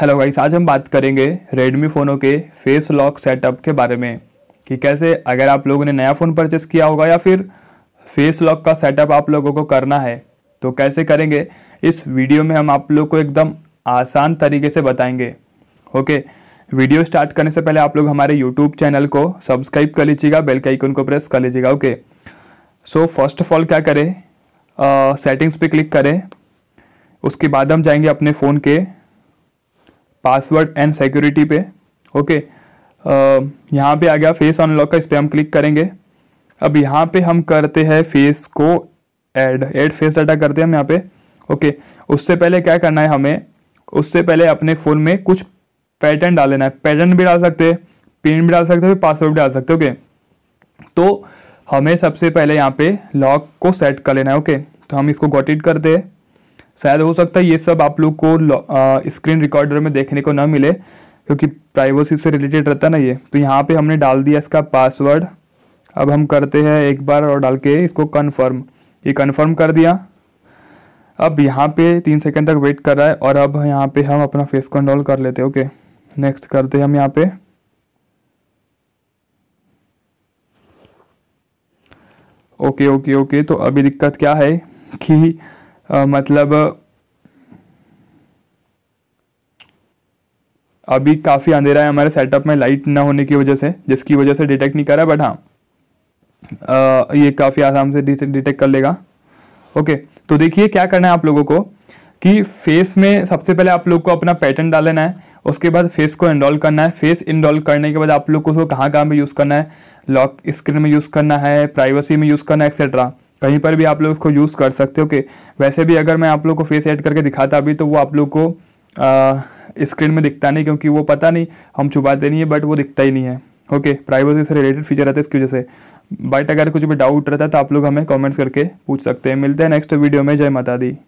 hello guys आज हम बात करेंगे रेडमी फ़ोनों के फेस लॉक सेटअप के बारे में कि कैसे अगर आप लोगों ने नया फ़ोन परचेस किया होगा या फिर फेस लॉक का सेटअप आप लोगों को करना है तो कैसे करेंगे इस वीडियो में हम आप लोग को एकदम आसान तरीके से बताएंगे ओके वीडियो स्टार्ट करने से पहले आप लोग हमारे यूट्यूब चैनल को सब्सक्राइब कर लीजिएगा बेल के आइकन को प्रेस कर लीजिएगा okay so first of all क्या करें सेटिंग्स पर क्लिक करें उसके बाद हम जाएंगे अपने फ़ोन के पासवर्ड एंड सिक्योरिटी पे ओके यहाँ पे आ गया फेस अनलॉक का इस पर हम क्लिक करेंगे अब यहाँ पे हम करते हैं फेस को ऐड ऐड फेस डाटा करते हैं हम यहाँ पे ओके उससे पहले क्या करना है हमें उससे पहले अपने फ़ोन में कुछ पैटर्न डाल लेना है पैटर्न भी डाल सकते हैं पिन भी डाल सकते हो पासवर्ड भी डाल सकते ओके तो हमें सबसे पहले यहाँ पे लॉक को सेट कर लेना है ओके तो हम इसको गॉटिट करते हैं शायद हो सकता है ये सब आप लोग को स्क्रीन रिकॉर्डर में देखने को ना मिले क्योंकि प्राइवेसी से रिलेटेड रहता है ना ये तो यहाँ पे हमने डाल दिया इसका पासवर्ड अब हम करते हैं एक बार और डाल के इसको कन्फर्म ये कन्फर्म कर दिया अब यहाँ पे तीन सेकंड तक वेट कर रहा है और अब यहाँ पे हम अपना फेस कंट्रोल कर लेते हैं ओके नेक्स्ट करते हैं हम यहाँ पे ओके ओके ओके तो अभी दिक्कत क्या है कि आ, मतलब अभी काफ़ी अंधेरा है हमारे सेटअप में लाइट ना होने की वजह से जिसकी वजह से डिटेक्ट नहीं करा बट हाँ आ, ये काफ़ी आराम से डिटेक्ट कर लेगा ओके तो देखिए क्या करना है आप लोगों को कि फेस में सबसे पहले आप लोग को अपना पैटर्न डालना है उसके बाद फेस को इंडॉल करना है फेस इंडॉल करने के बाद आप लोग को उसको कहाँ कहाँ पर यूज़ करना है लॉक स्क्रीन में यूज़ करना है प्राइवेसी में यूज़ करना है एक्सेट्रा कहीं पर भी आप लोग इसको यूज़ कर सकते हो कि वैसे भी अगर मैं आप लोग को फेस ऐड करके दिखाता अभी तो वो आप लोग को स्क्रीन में दिखता नहीं क्योंकि वो पता नहीं हम छुपाते नहीं है बट वो दिखता ही नहीं है ओके प्राइवेसी से रिलेटेड फीचर रहता है इसकी वजह से बट अगर कुछ भी डाउट रहता है तो आप लोग हमें कॉमेंट्स करके पूछ सकते हैं मिलते हैं नेक्स्ट वीडियो में जय माता दी